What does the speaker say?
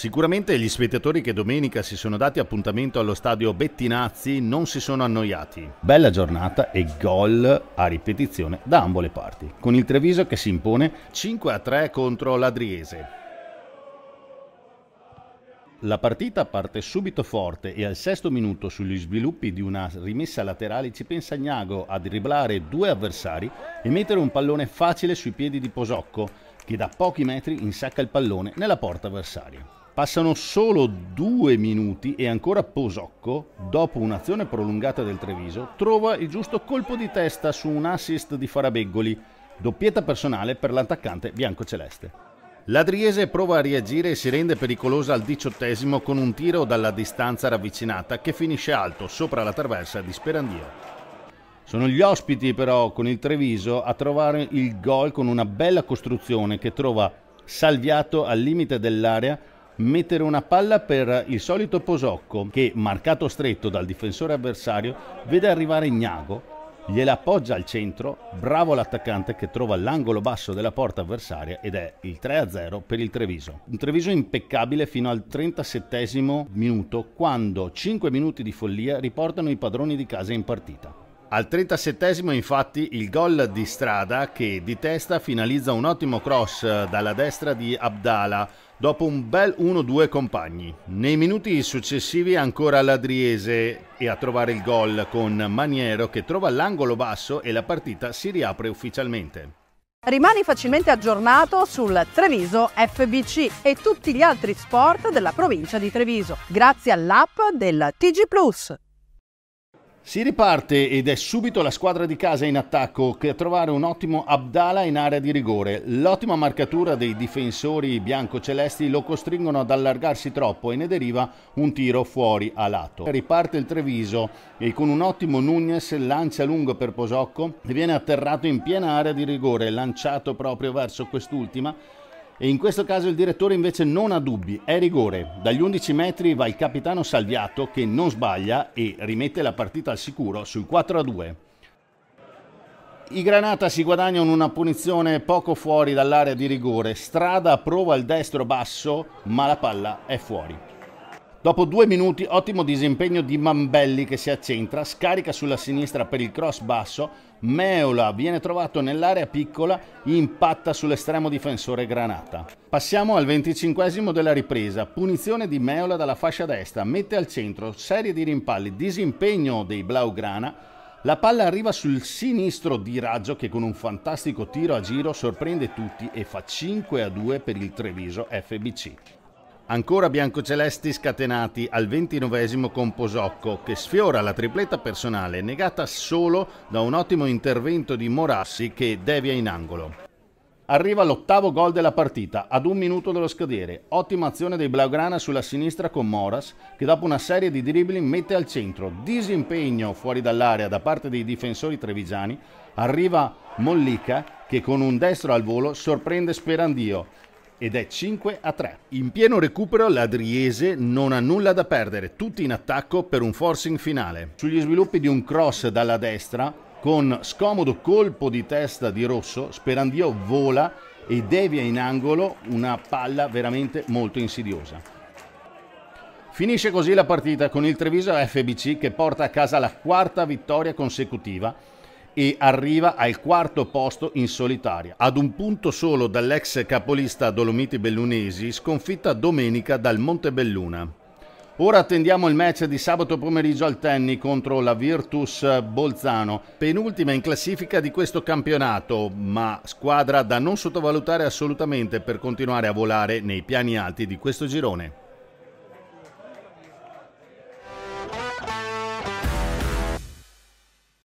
Sicuramente gli spettatori che domenica si sono dati appuntamento allo stadio Bettinazzi non si sono annoiati. Bella giornata e gol a ripetizione da ambo le parti, con il Treviso che si impone 5 3 contro l'Adriese. La partita parte subito forte e al sesto minuto sugli sviluppi di una rimessa laterale ci pensa Gnago a dribblare due avversari e mettere un pallone facile sui piedi di Posocco che da pochi metri insacca il pallone nella porta avversaria. Passano solo due minuti e ancora Posocco, dopo un'azione prolungata del Treviso, trova il giusto colpo di testa su un assist di Farabeggoli, doppietta personale per l'attaccante biancoceleste. L'Adriese prova a reagire e si rende pericolosa al diciottesimo con un tiro dalla distanza ravvicinata che finisce alto sopra la traversa di Sperandio. Sono gli ospiti però con il Treviso a trovare il gol con una bella costruzione che trova Salviato al limite dell'area mettere una palla per il solito Posocco che, marcato stretto dal difensore avversario, vede arrivare Ignago, gliela appoggia al centro, bravo l'attaccante che trova l'angolo basso della porta avversaria ed è il 3-0 per il Treviso. Un Treviso impeccabile fino al 37 minuto quando 5 minuti di follia riportano i padroni di casa in partita. Al 37 infatti il gol di strada che di testa finalizza un ottimo cross dalla destra di Abdala dopo un bel 1-2 compagni. Nei minuti successivi ancora l'Adriese e a trovare il gol con Maniero che trova l'angolo basso e la partita si riapre ufficialmente. Rimani facilmente aggiornato sul Treviso FBC e tutti gli altri sport della provincia di Treviso grazie all'app del TG ⁇ si riparte ed è subito la squadra di casa in attacco che a trovare un ottimo Abdala in area di rigore. L'ottima marcatura dei difensori bianco-celesti lo costringono ad allargarsi troppo e ne deriva un tiro fuori a lato. Riparte il Treviso e con un ottimo Nunes lancia lungo per Posocco e viene atterrato in piena area di rigore, lanciato proprio verso quest'ultima e in questo caso il direttore invece non ha dubbi, è rigore. Dagli 11 metri va il capitano Salviato che non sbaglia e rimette la partita al sicuro sul 4-2. I Granata si guadagnano una punizione poco fuori dall'area di rigore. Strada prova il destro basso, ma la palla è fuori. Dopo due minuti ottimo disimpegno di Mambelli che si accentra, scarica sulla sinistra per il cross basso, Meola viene trovato nell'area piccola, impatta sull'estremo difensore Granata. Passiamo al 25 della ripresa, punizione di Meola dalla fascia destra, mette al centro, serie di rimpalli, disimpegno dei Blaugrana, la palla arriva sul sinistro di Raggio che con un fantastico tiro a giro sorprende tutti e fa 5 a 2 per il Treviso FBC. Ancora biancocelesti scatenati al ventinovesimo con Posocco che sfiora la tripletta personale negata solo da un ottimo intervento di Morassi che devia in angolo. Arriva l'ottavo gol della partita ad un minuto dallo scadere. Ottima azione dei Blaugrana sulla sinistra con Moras che dopo una serie di dribbling mette al centro. Disimpegno fuori dall'area da parte dei difensori trevigiani. Arriva Mollica che con un destro al volo sorprende Sperandio ed è 5 a 3. In pieno recupero la Driese non ha nulla da perdere, tutti in attacco per un forcing finale. Sugli sviluppi di un cross dalla destra, con scomodo colpo di testa di Rosso, Sperandio vola e devia in angolo una palla veramente molto insidiosa. Finisce così la partita con il Treviso FBC che porta a casa la quarta vittoria consecutiva e arriva al quarto posto in solitaria, ad un punto solo dall'ex capolista Dolomiti Bellunesi, sconfitta domenica dal Montebelluna. Ora attendiamo il match di sabato pomeriggio al Tenni contro la Virtus Bolzano, penultima in classifica di questo campionato, ma squadra da non sottovalutare assolutamente per continuare a volare nei piani alti di questo girone.